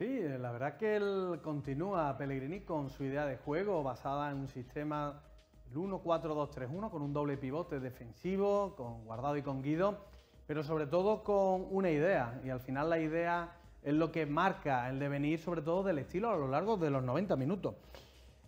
Sí, la verdad que él continúa Pellegrini con su idea de juego basada en un sistema 1-4-2-3-1 con un doble pivote defensivo, con Guardado y con Guido, pero sobre todo con una idea. Y al final la idea es lo que marca el devenir, sobre todo del estilo a lo largo de los 90 minutos.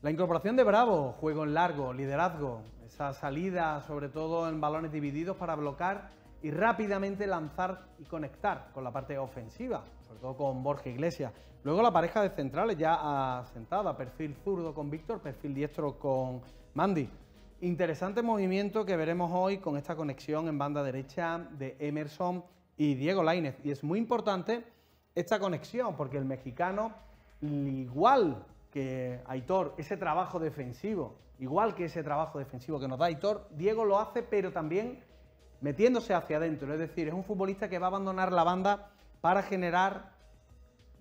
La incorporación de Bravo, juego en largo, liderazgo, esa salida sobre todo en balones divididos para bloquear y rápidamente lanzar y conectar con la parte ofensiva, sobre todo con Borja Iglesias. Luego la pareja de centrales ya asentada, perfil zurdo con Víctor, perfil diestro con Mandy. Interesante movimiento que veremos hoy con esta conexión en banda derecha de Emerson y Diego Lainez. Y es muy importante esta conexión porque el mexicano, igual que Aitor, ese trabajo defensivo, igual que ese trabajo defensivo que nos da Aitor, Diego lo hace, pero también metiéndose hacia adentro. Es decir, es un futbolista que va a abandonar la banda para generar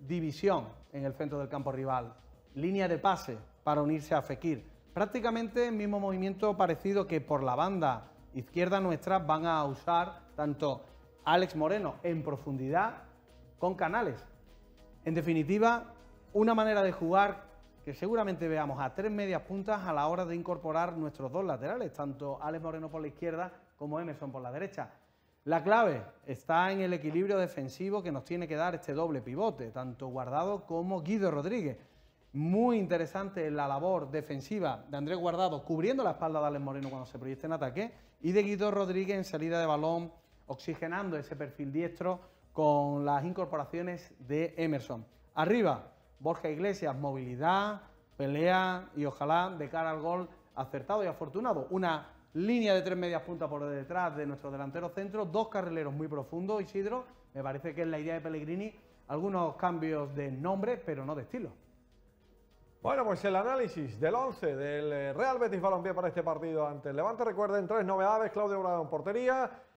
división en el centro del campo rival, línea de pase para unirse a Fekir. Prácticamente el mismo movimiento parecido que por la banda izquierda nuestra van a usar tanto Alex Moreno en profundidad con Canales. En definitiva, una manera de jugar seguramente veamos a tres medias puntas a la hora de incorporar nuestros dos laterales, tanto Alex Moreno por la izquierda como Emerson por la derecha. La clave está en el equilibrio defensivo que nos tiene que dar este doble pivote, tanto Guardado como Guido Rodríguez. Muy interesante la labor defensiva de Andrés Guardado cubriendo la espalda de Alex Moreno cuando se proyecta en ataque y de Guido Rodríguez en salida de balón, oxigenando ese perfil diestro con las incorporaciones de Emerson. Arriba, Borja Iglesias, movilidad, pelea y ojalá de cara al gol acertado y afortunado. Una línea de tres medias puntas por detrás de nuestro delantero centro, dos carrileros muy profundos, Isidro, me parece que es la idea de Pellegrini, algunos cambios de nombre, pero no de estilo. Bueno, pues el análisis del 11 del eh, Real Betis Balompié para este partido ante el Levante. Recuerden, tres novedades, Claudio Bravo en portería,